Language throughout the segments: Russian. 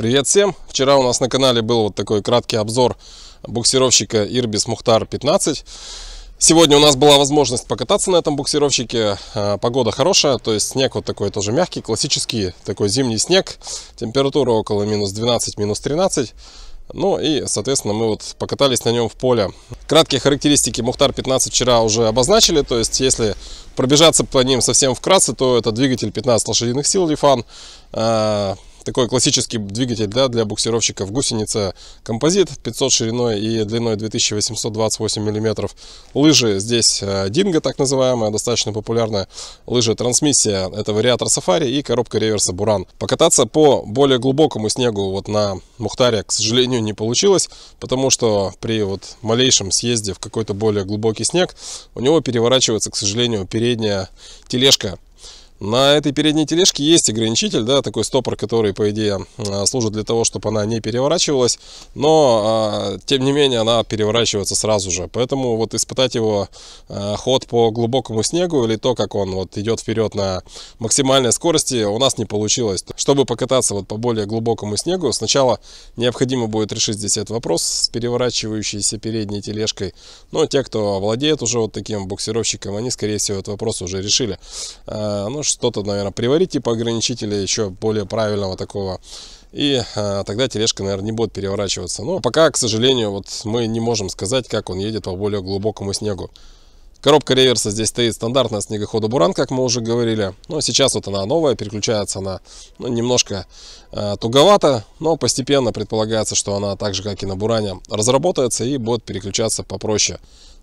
Привет всем! Вчера у нас на канале был вот такой краткий обзор буксировщика Irbis Мухтар 15. Сегодня у нас была возможность покататься на этом буксировщике. А, погода хорошая, то есть снег вот такой тоже мягкий, классический такой зимний снег. Температура около минус 12, минус 13. Ну и, соответственно, мы вот покатались на нем в поле. Краткие характеристики Мухтар 15 вчера уже обозначили. То есть, если пробежаться по ним совсем вкратце, то это двигатель 15 лошадиных сил Лифан. А, такой классический двигатель да, для буксировщиков гусеница композит 500 шириной и длиной 2828 миллиметров. Лыжи здесь э, динго так называемая, достаточно популярная лыжа трансмиссия, это вариатор сафари и коробка реверса буран. Покататься по более глубокому снегу вот на Мухтаре, к сожалению, не получилось, потому что при вот малейшем съезде в какой-то более глубокий снег у него переворачивается, к сожалению, передняя тележка на этой передней тележке есть ограничитель, да, такой стопор, который, по идее, а, служит для того, чтобы она не переворачивалась, но, а, тем не менее, она переворачивается сразу же. Поэтому вот испытать его а, ход по глубокому снегу или то, как он вот идет вперед на максимальной скорости, у нас не получилось. Чтобы покататься вот по более глубокому снегу, сначала необходимо будет решить здесь этот вопрос с переворачивающейся передней тележкой. Но те, кто владеет уже вот таким буксировщиком, они, скорее всего, этот вопрос уже решили. Ну что-то, наверное, приварить типа ограничителя еще более правильного такого. И а, тогда тележка, наверное, не будет переворачиваться. Но пока, к сожалению, вот мы не можем сказать, как он едет по более глубокому снегу. Коробка реверса здесь стоит стандартная снегохода Буран, как мы уже говорили. Но сейчас вот она новая, переключается она ну, немножко э, туговато, но постепенно предполагается, что она так же, как и на Буране, разработается и будет переключаться попроще.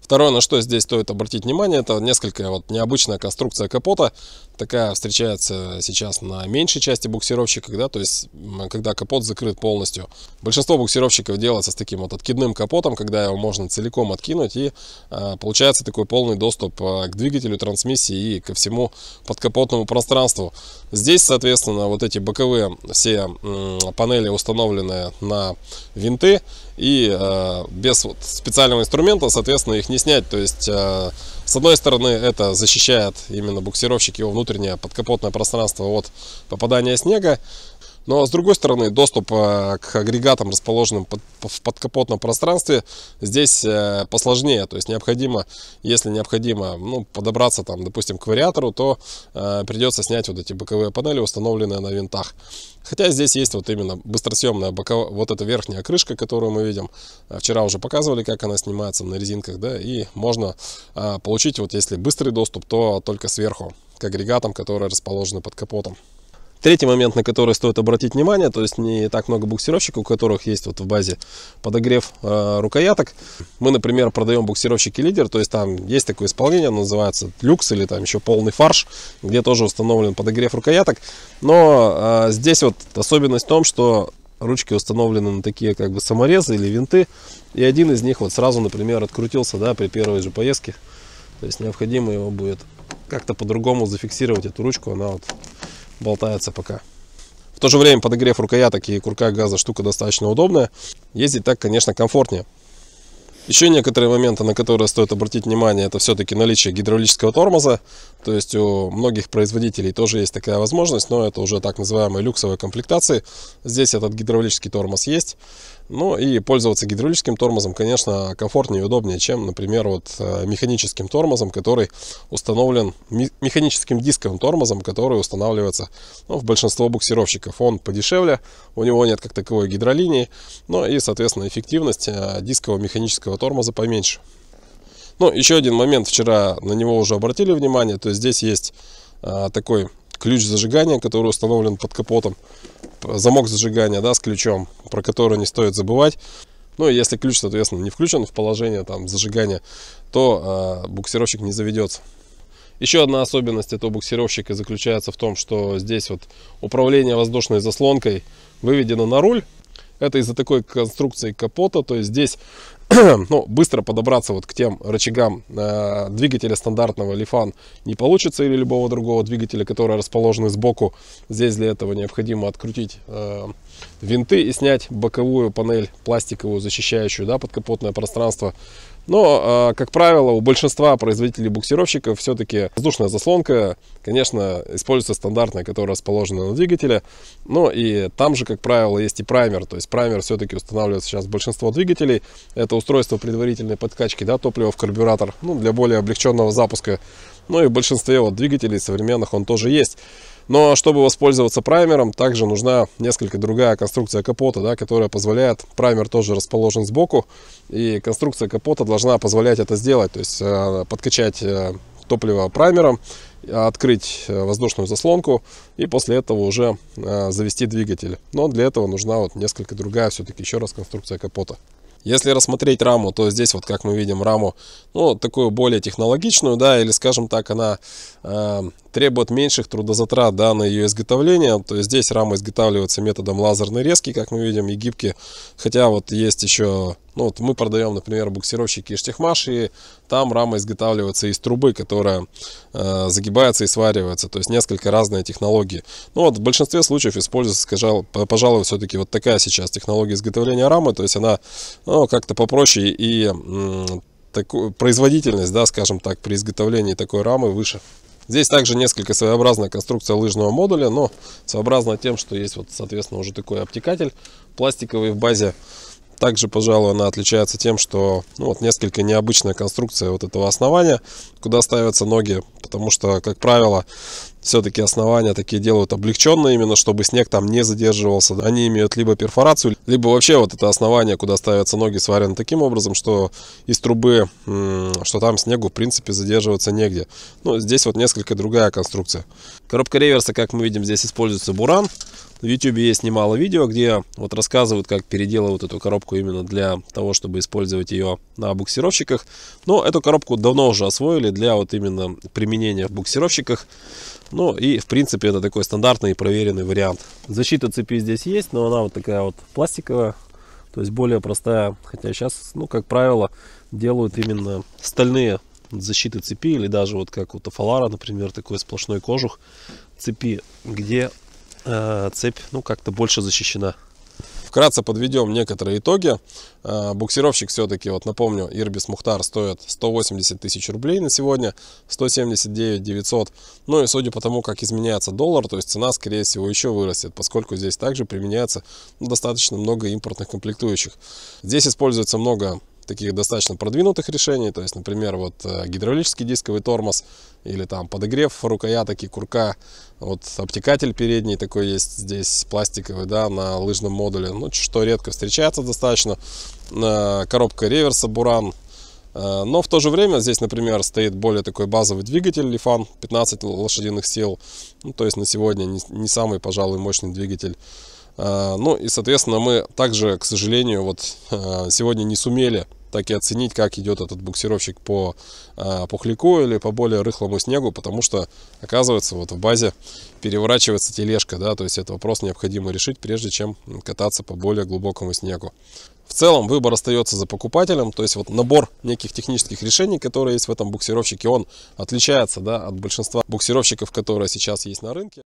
Второе, на что здесь стоит обратить внимание, это несколько вот необычная конструкция капота. Такая встречается сейчас на меньшей части буксировщика, да, то есть когда капот закрыт полностью. Большинство буксировщиков делается с таким вот откидным капотом, когда его можно целиком откинуть и э, получается такой полный доступ а, к двигателю, трансмиссии и ко всему подкапотному пространству. Здесь, соответственно, вот эти боковые все э, панели установлены на винты и э, без вот специального инструмента, соответственно, их не объяснять. То есть, э, с одной стороны, это защищает именно буксировщик его внутреннее подкапотное пространство от попадания снега. Но ну, а с другой стороны, доступ э, к агрегатам, расположенным под, в подкапотном пространстве, здесь э, посложнее. То есть необходимо, если необходимо ну, подобраться, там, допустим, к вариатору, то э, придется снять вот эти боковые панели, установленные на винтах. Хотя здесь есть вот именно быстросъемная боковая, вот эта верхняя крышка, которую мы видим. Э, вчера уже показывали, как она снимается на резинках, да, и можно э, получить, вот если быстрый доступ, то только сверху к агрегатам, которые расположены под капотом. Третий момент, на который стоит обратить внимание, то есть не так много буксировщиков, у которых есть вот в базе подогрев э, рукояток. Мы, например, продаем буксировщики лидер, то есть там есть такое исполнение, называется люкс или там еще полный фарш, где тоже установлен подогрев рукояток. Но э, здесь вот особенность в том, что ручки установлены на такие как бы саморезы или винты, и один из них вот сразу, например, открутился, да, при первой же поездке. То есть необходимо его будет как-то по-другому зафиксировать эту ручку, она вот болтается пока. В то же время подогрев рукояток и курка газа штука достаточно удобная. Ездить так, конечно, комфортнее. Еще некоторые моменты, на которые стоит обратить внимание, это все-таки наличие гидравлического тормоза. То есть у многих производителей тоже есть такая возможность, но это уже так называемые люксовые комплектации. Здесь этот гидравлический тормоз есть. Ну и пользоваться гидравлическим тормозом, конечно, комфортнее и удобнее, чем, например, вот э, механическим тормозом, который установлен, механическим дисковым тормозом, который устанавливается ну, в большинство буксировщиков. Он подешевле, у него нет как таковой гидролинии, но и, соответственно, эффективность э, дискового механического тормоза поменьше. Ну, еще один момент, вчера на него уже обратили внимание, то есть здесь есть а, такой ключ зажигания, который установлен под капотом, замок зажигания, да, с ключом, про который не стоит забывать. Ну, если ключ, соответственно, не включен в положение там зажигания, то э, буксировщик не заведется. Еще одна особенность этого буксировщика заключается в том, что здесь вот управление воздушной заслонкой выведено на руль. Это из-за такой конструкции капота, то есть здесь ну, быстро подобраться вот к тем рычагам э, двигателя стандартного Лифан не получится или любого другого двигателя, которые расположены сбоку. Здесь для этого необходимо открутить э, винты и снять боковую панель пластиковую, защищающую да, подкапотное пространство. Но, а, как правило, у большинства производителей-буксировщиков все-таки воздушная заслонка, конечно, используется стандартная, которая расположена на двигателе. Но ну и там же, как правило, есть и праймер. То есть праймер все-таки устанавливается сейчас большинство двигателей. Это устройство предварительной подкачки да, топлива в карбюратор ну, для более облегченного запуска. Ну и в большинстве вот, двигателей современных он тоже есть. Но чтобы воспользоваться праймером, также нужна несколько другая конструкция капота, да, которая позволяет, праймер тоже расположен сбоку, и конструкция капота должна позволять это сделать, то есть э, подкачать э, топливо праймером, открыть э, воздушную заслонку и после этого уже завести двигатель. Но для этого нужна вот несколько другая все-таки еще раз конструкция капота. Если рассмотреть раму, то здесь вот как мы видим раму, ну такую более технологичную, да, или скажем так, она э, требует меньших трудозатрат да, на ее изготовление. То есть здесь рама изготавливается методом лазерной резки, как мы видим, и гибки. Хотя вот есть еще, ну вот мы продаем, например, буксировщики из Техмаш, и там рама изготавливается из трубы, которая э, загибается и сваривается. То есть несколько разные технологии. Ну вот в большинстве случаев используется, скажем, пожалуй, все-таки вот такая сейчас технология изготовления рамы. То есть она ну, как-то попроще и... Э, производительность, да, скажем так, при изготовлении такой рамы выше. Здесь также несколько своеобразная конструкция лыжного модуля, но своеобразна тем, что есть вот, соответственно, уже такой обтекатель пластиковый в базе также, пожалуй, она отличается тем, что ну, вот несколько необычная конструкция вот этого основания, куда ставятся ноги, потому что, как правило, все-таки основания такие делают облегченные, именно чтобы снег там не задерживался. Они имеют либо перфорацию, либо вообще вот это основание, куда ставятся ноги, сварено таким образом, что из трубы, что там снегу в принципе задерживаться негде. Ну, здесь вот несколько другая конструкция. Коробка реверса, как мы видим, здесь используется буран. В YouTube есть немало видео, где вот рассказывают, как переделывают эту коробку именно для того, чтобы использовать ее на буксировщиках. Но эту коробку давно уже освоили для вот именно применения в буксировщиках. Ну и в принципе это такой стандартный и проверенный вариант. Защита цепи здесь есть, но она вот такая вот пластиковая. То есть более простая, хотя сейчас, ну, как правило, делают именно стальные защиты цепи или даже вот как у Тафалара, например, такой сплошной кожух цепи, где Э, цепь ну как-то больше защищена. Вкратце подведем некоторые итоги. Э, буксировщик все-таки, вот напомню, Ирбис Мухтар стоит 180 тысяч рублей на сегодня, 179 900. Ну и судя по тому, как изменяется доллар, то есть цена, скорее всего, еще вырастет, поскольку здесь также применяется достаточно много импортных комплектующих. Здесь используется много таких достаточно продвинутых решений, то есть, например, вот э, гидравлический дисковый тормоз или там подогрев рукояток и курка, вот обтекатель передний такой есть здесь пластиковый, да, на лыжном модуле, ну, что редко встречается достаточно, э, коробка реверса Буран, э, но в то же время здесь, например, стоит более такой базовый двигатель Лифан 15 лошадиных сил. Ну, то есть на сегодня не, не самый, пожалуй, мощный двигатель. Ну и, соответственно, мы также, к сожалению, вот сегодня не сумели таки оценить, как идет этот буксировщик по э, а, пухляку или по более рыхлому снегу, потому что, оказывается, вот в базе переворачивается тележка, да, то есть этот вопрос необходимо решить, прежде чем кататься по более глубокому снегу. В целом выбор остается за покупателем, то есть вот набор неких технических решений, которые есть в этом буксировщике, он отличается да, от большинства буксировщиков, которые сейчас есть на рынке.